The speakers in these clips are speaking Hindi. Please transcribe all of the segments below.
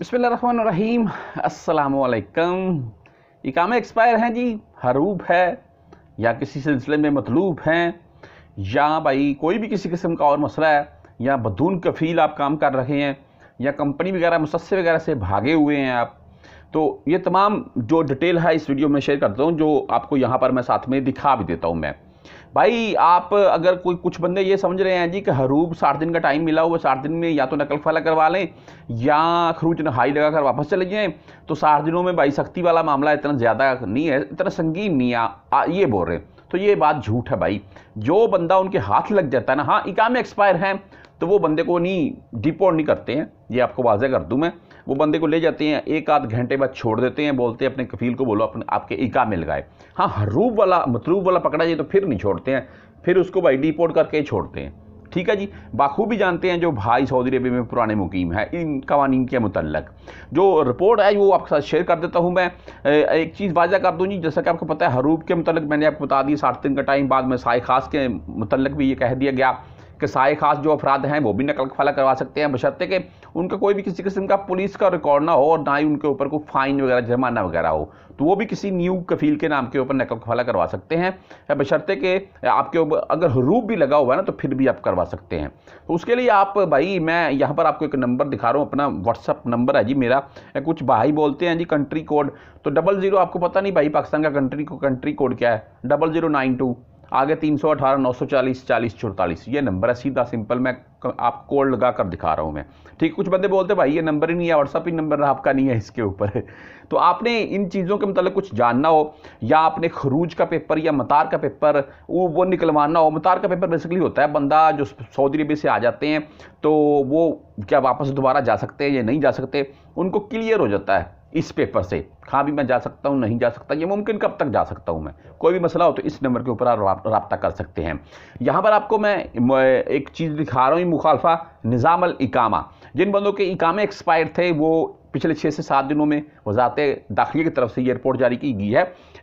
बिसमीम ये काम एक्सपायर हैं जी हरूब है या किसी सिलसिले में मतलूब हैं या भाई कोई भी किसी किस्म का और मसला है या बदून कफील आप काम कर रहे हैं या कंपनी वगैरह मुसस्से वगैरह से भागे हुए हैं आप तो ये तमाम जो डिटेल है इस वीडियो में शेयर करता हूँ जो आपको यहाँ पर मैं साथ में दिखा भी देता हूँ मैं भाई आप अगर कोई कुछ बंदे ये समझ रहे हैं जी कि हरूब साठ दिन का टाइम मिला हुआ साठ दिन में या तो नकल फला करवा लें या खरूज नहाई लगा कर वापस चले जाएँ तो साठ दिनों में भाई सख्ती वाला मामला इतना ज़्यादा नहीं है इतना संगीन नहीं आ, आ, ये बोल रहे हैं तो ये बात झूठ है भाई जो बंदा उनके हाथ लग जाता है ना हाँ इकामे एक्सपायर हैं तो वो बंदे को नहीं डिपोर्ट नहीं करते हैं ये आपको वाजह कर दूँ मैं वो बंदे को ले जाते हैं एक आध घंटे बाद छोड़ देते हैं बोलते हैं अपने कफील को बोलो अपने आपके इका मिल गए हाँ हरूब वाला मतलूब वाला पकड़ा जाए तो फिर नहीं छोड़ते हैं फिर उसको भाई डिपोर्ट करके छोड़ते हैं ठीक है जी बाखूबी जानते हैं जो भाई सऊदी अरबिया में पुराने मुकीम है इन कवानीन के मुतलक जो रिपोर्ट है वो आपके साथ शेयर कर देता हूँ मैं एक चीज़ वाजा कर दूँ जी जैसा कि आपको पता है हरूब के मुतलक मैंने आपको बता दी सात दिन का टाइम बाद में साय खास के मुतलक भी ये कह दिया गया कि साए खास जो अफराद हैं वो भी नकल फला करवा सकते हैं बशर्ते कि उनका कोई भी किसी किस्म का पुलिस का रिकॉर्ड ना हो और ना ही उनके ऊपर कोई फाइन वगैरह जुर्माना वगैरह हो तो वो भी किसी न्यू कफील के नाम के ऊपर नकल फाला करवा सकते हैं बशर्ते कि आपके ऊपर अगर हरूप भी लगा हुआ है ना तो फिर भी आप करवा सकते हैं तो उसके लिए आप भाई मैं यहाँ पर आपको एक नंबर दिखा रहा हूँ अपना व्हाट्सअप नंबर है जी मेरा कुछ भाई बोलते हैं जी कंट्री कोड तो डबल ज़ीरो आपको पता नहीं भाई पाकिस्तान का कंट्री कंट्री कोड क्या है डबल ज़ीरो नाइन टू आगे तीन सौ अठारह नौ सौ चालीस चालीस चौतालीस ये नंबर है सीधा सिंपल मैं आप कोड लगा कर दिखा रहा हूँ मैं ठीक कुछ बंदे बोलते भाई ये नंबर ही नहीं है व्हाट्सअप ही नंबर आपका नहीं है इसके ऊपर तो आपने इन चीज़ों के मतलब कुछ जानना हो या आपने खरूज का पेपर या मतार का पेपर वो वो निकलवाना हो मतार का पेपर बेसिकली होता है बंदा जो सऊदी अरबिया से आ जाते हैं तो वो क्या वापस दोबारा जा सकते हैं या नहीं जा सकते उनको क्लियर हो जाता है इस पेपर से हाँ भी मैं जा सकता हूँ नहीं जा सकता ये मुमकिन कब तक जा सकता हूँ मैं कोई भी मसला हो तो इस नंबर के ऊपर आप रबता कर सकते हैं यहाँ पर आपको मैं एक चीज़ दिखा रहा हूँ मुखालफा निज़ाम इकामा जिन बंदों के इकामे एक्सपायर थे वो पिछले छः से सात दिनों में वजारत दाखिले की तरफ से ये रिपोर्ट जारी की गई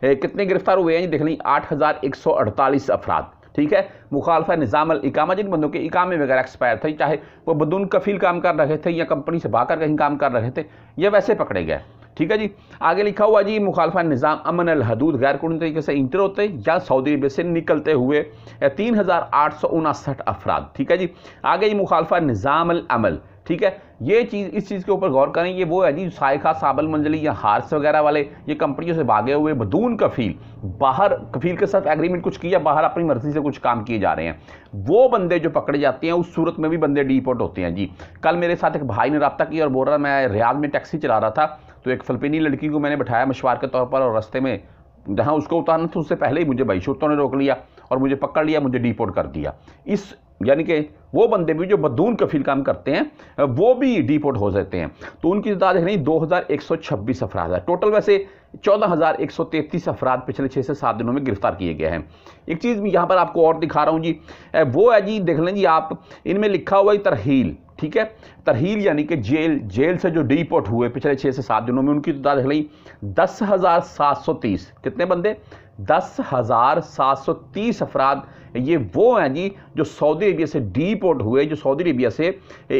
है कितने गिरफ्तार हुए हैं ये देख लें आठ हज़ार एक सौ अड़तालीस अफराद ठीक है मुखालफा निज़ाम इकामा जिन बंदों के इकामे वगैरह एक्सपायर थे चाहे वो बदून कफील काम कर रहे थे या कंपनी से भाकर कहीं काम कर रहे थे या वैसे पकड़े गए ठीक है जी आगे लिखा हुआ जी मुखालफा निज़ाम अमन अल हदूद गैर कानूनी तरीके से इंटर होते हैं या सऊदी अरब से निकलते हुए तीन हज़ार आठ सौ उनासठ अफराद ठीक है जी आगे जी मुखालफा निज़ाम अमल ठीक है ये चीज़ इस चीज़ के ऊपर गौर करें ये वो है जी सायखा साबल मंजली या हार्स वगैरह वाले ये कंपनियों से भागे हुए बदून कफील बाहर कफील के साथ एग्रीमेंट कुछ किया बाहर अपनी मर्जी से कुछ काम किए जा रहे हैं वो बंदे जो पकड़े जाते हैं उस सूरत में भी बंदे डिपोर्ट होते हैं जी कल मेरे साथ एक भाई ने रबता किया और बोल रहा मैं रियाज में टैक्सी चला रहा था तो एक फलपेनी लड़की को मैंने बैठाया मशवार के तौर पर और रस्ते में जहाँ उसको उतारना था उससे पहले ही मुझे बहिशुरतों ने रोक लिया और मुझे पकड़ लिया मुझे डिपोर्ट कर दिया इस यानी कि वो बंदे भी जो बदून कफील काम करते हैं वो भी डिपोर्ट हो जाते हैं तो उनकी तादाद है नहीं दो हज़ार एक सौ छब्बीस अफराद है टोटल वैसे चौदह हज़ार एक सौ तैंतीस अफराद पिछले छः से सात दिनों में गिरफ्तार किए गए हैं एक चीज़ यहाँ पर आपको और दिखा रहा हूँ जी वो है जी देख लें जी आप इनमें लिखा हुआ है तरहील ठीक है तरहील यानी कि जेल जेल से जो डीपोर्ट हुए पिछले छः से सात दिनों में उनकी तो तादाद निकली दस हज़ार सात सौ तीस कितने बंदे दस हज़ार सात सौ तीस अफराद ये वो हैं जी जो सऊदी अरबिया से डीपोर्ट हुए जो सऊदी अरबिया से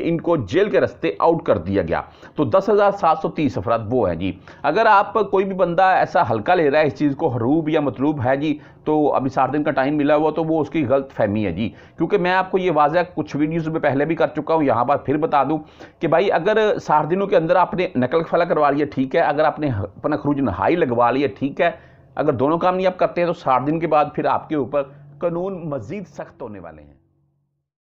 इनको जेल के रास्ते आउट कर दिया गया तो दस हज़ार सात सौ तीस अफराद वो हैं जी अगर आप कोई भी बंदा ऐसा हल्का ले रहा है इस चीज़ को हरूब या मतलूब है जी तो अभी सात दिन का टाइम मिला हुआ तो वो उसकी गलत फहमी है जी क्योंकि मैं आपको ये वाजह कुछ वीडियोज़ में पहले भी कर चुका हूँ यहाँ पर फिर बता दूँ कि भाई अगर साठ दिनों के अंदर आपने नकल फला करवा लिया ठीक है अगर आपने अपना खरूज नहाई लगवा लिया ठीक है अगर दोनों काम नहीं आप करते हैं तो साठ दिन के बाद फिर आपके ऊपर कानून मजीद सख्त होने वाले हैं